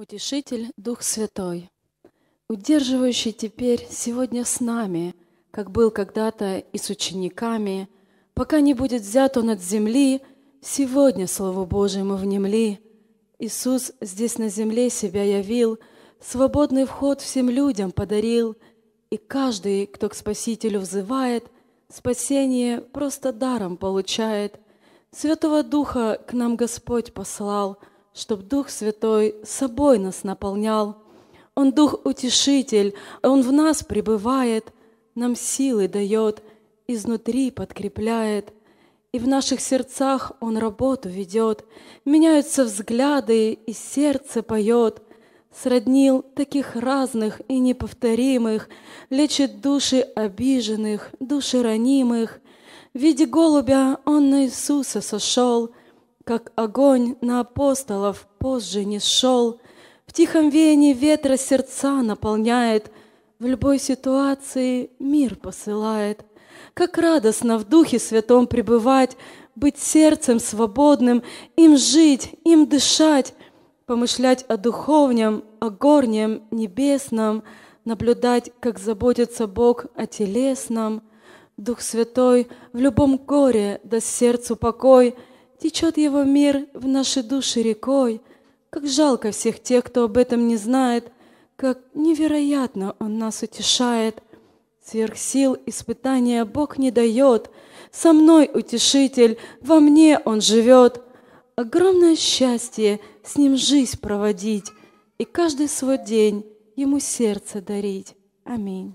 Утешитель Дух Святой, удерживающий теперь сегодня с нами, как был когда-то и с учениками, пока не будет взят он от земли, сегодня Слову Божьему внемли. Иисус здесь на земле себя явил, свободный вход всем людям подарил, и каждый, кто к Спасителю взывает, спасение просто даром получает. Святого Духа к нам Господь послал — чтобы Дух Святой собой нас наполнял. Он Дух Утешитель, Он в нас пребывает, нам силы дает, изнутри подкрепляет. И в наших сердцах Он работу ведет, меняются взгляды, и сердце поет. Сроднил таких разных и неповторимых, лечит души обиженных, души ранимых. В виде голубя Он на Иисуса сошел — как огонь на апостолов позже не шел, в тихом веянии ветра сердца наполняет, в любой ситуации мир посылает. Как радостно в Духе Святом пребывать, быть сердцем свободным, им жить, им дышать, помышлять о духовнем, о горнем, небесном, наблюдать, как заботится Бог о телесном. Дух Святой в любом горе даст сердцу покой — Течет его мир в наши души рекой. Как жалко всех тех, кто об этом не знает. Как невероятно он нас утешает. Сверх сил испытания Бог не дает. Со мной утешитель, во мне он живет. Огромное счастье с ним жизнь проводить и каждый свой день ему сердце дарить. Аминь.